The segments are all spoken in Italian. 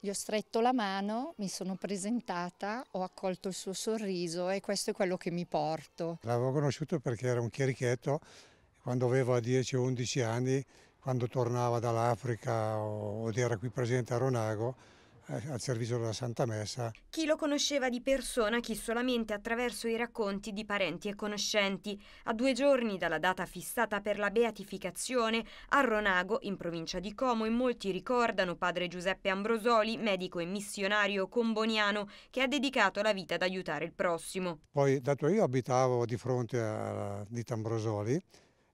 Gli ho stretto la mano, mi sono presentata, ho accolto il suo sorriso e questo è quello che mi porto. L'avevo conosciuto perché era un chierichetto quando avevo 10-11 anni, quando tornava dall'Africa o, era qui presente a Ronago, eh, al servizio della Santa Messa. Chi lo conosceva di persona, chi solamente attraverso i racconti di parenti e conoscenti. A due giorni dalla data fissata per la beatificazione, a Ronago, in provincia di Como, in molti ricordano padre Giuseppe Ambrosoli, medico e missionario comboniano, che ha dedicato la vita ad aiutare il prossimo. Poi, dato che io abitavo di fronte alla ditta Ambrosoli,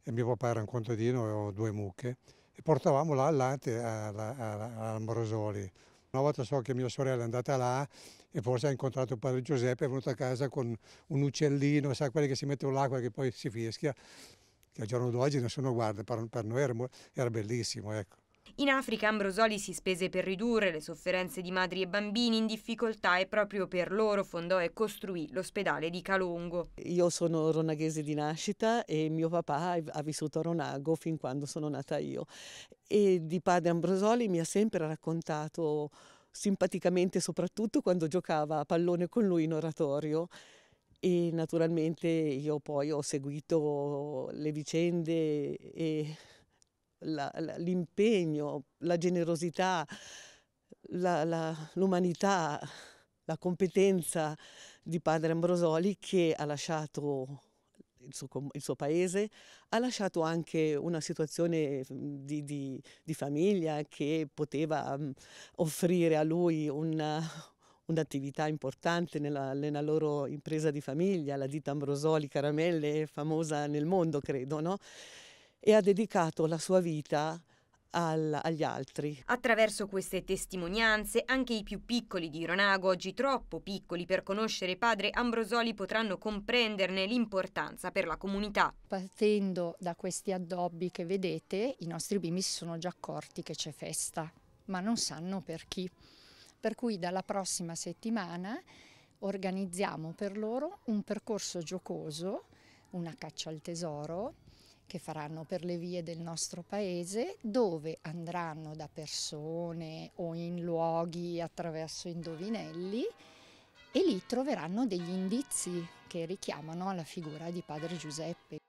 e mio papà era un contadino e ho due mucche, e portavamo là al latte all'Ambrosoli. Una volta so che mia sorella è andata là e forse ha incontrato padre Giuseppe, è venuto a casa con un uccellino, sai quelli che si mettono l'acqua che poi si fischia, che al giorno d'oggi nessuno guarda, per, noi era, bellissimo. Ecco. In Africa Ambrosoli si spese per ridurre le sofferenze di madri e bambini in difficoltà e proprio per loro fondò e costruì l'ospedale di Calongo. Io sono ronaghese di nascita e mio papà ha vissuto a Ronago fin quando sono nata io e di padre Ambrosoli mi ha sempre raccontato simpaticamente soprattutto quando giocava a pallone con lui in oratorio e naturalmente io poi ho seguito le vicende e l'impegno, la generosità, l'umanità, la, la, la competenza di padre Ambrosoli che ha lasciato il suo, il suo, paese, ha lasciato anche una situazione mm, di, di, di famiglia che poteva mm, offrire a lui un'attività importante nella, nella, loro impresa di famiglia, la ditta Ambrosoli Caramelle, famosa nel mondo credo, no? e ha dedicato la sua vita al, agli altri. Attraverso queste testimonianze, anche i più piccoli di Ronago, oggi troppo piccoli per conoscere padre Ambrosoli, potranno comprenderne l'importanza per la comunità. Partendo da questi addobbi che vedete, i nostri bimbi si sono già accorti che c'è festa, ma non sanno per chi. Per cui dalla prossima settimana organizziamo per loro un percorso giocoso, una caccia al tesoro, che faranno per le vie del nostro paese dove andranno da persone o in luoghi attraverso indovinelli e lì troveranno degli indizi che richiamano alla figura di padre Giuseppe.